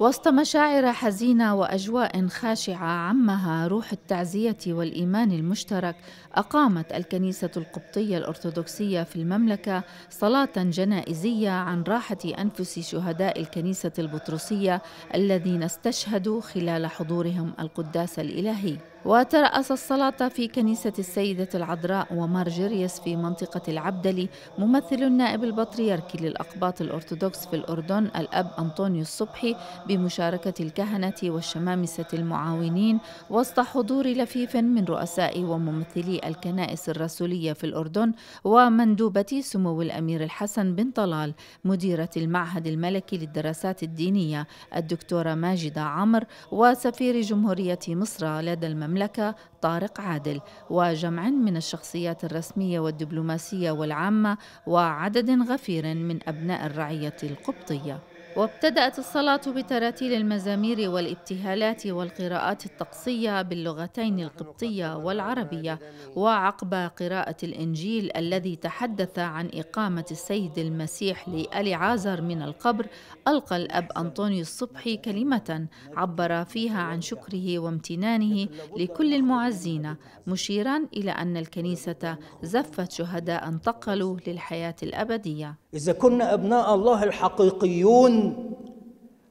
وسط مشاعر حزينة وأجواء خاشعة عمها روح التعزية والإيمان المشترك أقامت الكنيسة القبطية الأرثوذكسية في المملكة صلاة جنائزية عن راحة أنفس شهداء الكنيسة البطرسية الذين استشهدوا خلال حضورهم القداس الإلهي وترأس الصلاة في كنيسة السيدة العذراء ومارجريس في منطقة العبدلي ممثل النائب البطريركي للأقباط الأرثوذكس في الأردن الأب أنطونيو الصبحي بمشاركة الكهنة والشمامسة المعاونين وسط حضور لفيف من رؤساء وممثلي الكنائس الرسولية في الأردن ومندوبة سمو الأمير الحسن بن طلال مديرة المعهد الملكي للدراسات الدينية الدكتورة ماجدة عمر وسفير جمهورية مصر لدى المملكة طارق عادل وجمع من الشخصيات الرسمية والدبلوماسية والعامة وعدد غفير من أبناء الرعية القبطية وابتدأت الصلاة بتراتيل المزامير والابتهالات والقراءات الطقسية باللغتين القبطية والعربية وعقب قراءة الإنجيل الذي تحدث عن إقامة السيد المسيح عازر من القبر ألقى الأب أنطونيو الصبحي كلمة عبر فيها عن شكره وامتنانه لكل المعزين مشيرا إلى أن الكنيسة زفت شهداء انتقلوا للحياة الأبدية إذا كنا أبناء الله الحقيقيون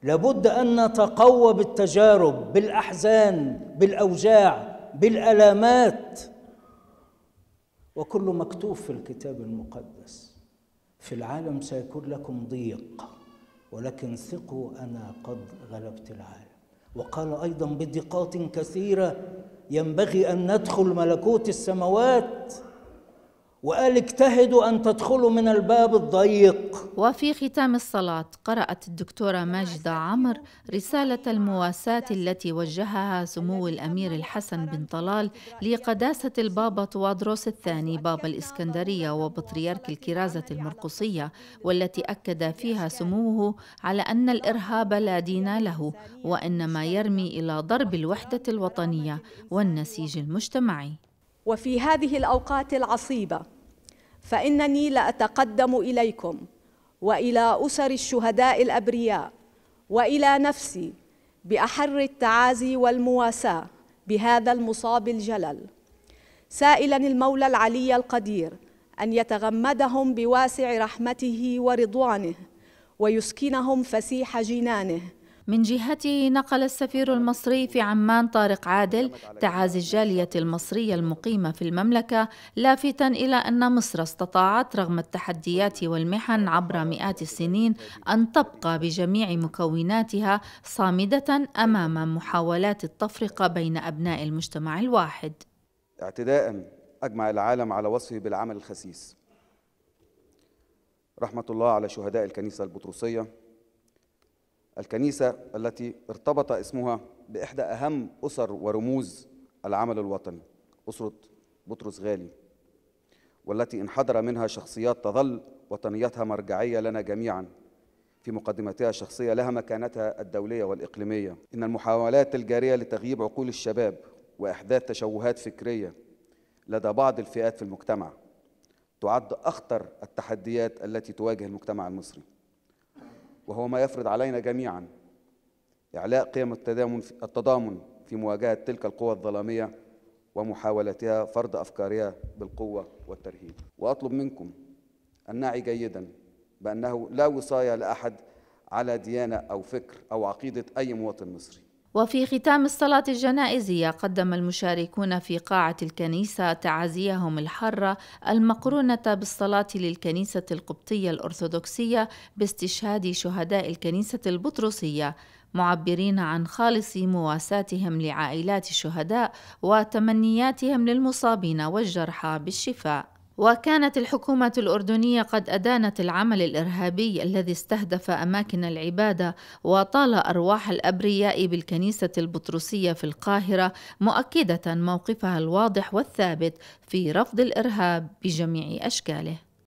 لابد ان نتقوى بالتجارب بالاحزان بالاوجاع بالالامات وكل مكتوب في الكتاب المقدس في العالم سيكون لكم ضيق ولكن ثقوا انا قد غلبت العالم وقال ايضا بضيقات كثيره ينبغي ان ندخل ملكوت السماوات وقال اجتهدوا أن تدخلوا من الباب الضيق وفي ختام الصلاة قرأت الدكتورة ماجدة عمر رسالة المواساة التي وجهها سمو الأمير الحسن بن طلال لقداسة البابا توادروس الثاني بابا الإسكندرية وبطريرك الكرازة المرقصية والتي أكد فيها سموه على أن الإرهاب لا دين له وإنما يرمي إلى ضرب الوحدة الوطنية والنسيج المجتمعي وفي هذه الأوقات العصيبة فإنني لأتقدم إليكم وإلى أسر الشهداء الأبرياء وإلى نفسي بأحر التعازي والمواساة بهذا المصاب الجلل سائلا المولى العلي القدير أن يتغمدهم بواسع رحمته ورضوانه ويسكنهم فسيح جنانه من جهته نقل السفير المصري في عمان طارق عادل تعازي الجالية المصرية المقيمة في المملكة لافتا إلى أن مصر استطاعت رغم التحديات والمحن عبر مئات السنين أن تبقى بجميع مكوناتها صامدة أمام محاولات التفرقة بين أبناء المجتمع الواحد اعتداء أجمع العالم على وصفه بالعمل الخسيس رحمة الله على شهداء الكنيسة البطرسية الكنيسة التي ارتبط اسمها بإحدى أهم أسر ورموز العمل الوطني أسرة بطرس غالي والتي انحدر منها شخصيات تظل وطنيتها مرجعية لنا جميعا في مقدمتها الشخصية لها مكانتها الدولية والإقليمية إن المحاولات الجارية لتغييب عقول الشباب وإحداث تشوهات فكرية لدى بعض الفئات في المجتمع تعد أخطر التحديات التي تواجه المجتمع المصري وهو ما يفرض علينا جميعا إعلاء قيم التضامن في مواجهة تلك القوى الظلامية ومحاولتها فرض أفكارها بالقوة والترهيب وأطلب منكم أن نعي جيدا بأنه لا وصاية لأحد على ديانة أو فكر أو عقيدة أي مواطن مصري وفي ختام الصلاة الجنائزية قدم المشاركون في قاعة الكنيسة تعازيهم الحارة المقرونة بالصلاة للكنيسة القبطية الأرثوذكسية باستشهاد شهداء الكنيسة البطرسية معبرين عن خالص مواساتهم لعائلات الشهداء وتمنياتهم للمصابين والجرحى بالشفاء وكانت الحكومة الأردنية قد أدانت العمل الإرهابي الذي استهدف أماكن العبادة وطال أرواح الأبرياء بالكنيسة البطرسية في القاهرة مؤكدة موقفها الواضح والثابت في رفض الإرهاب بجميع أشكاله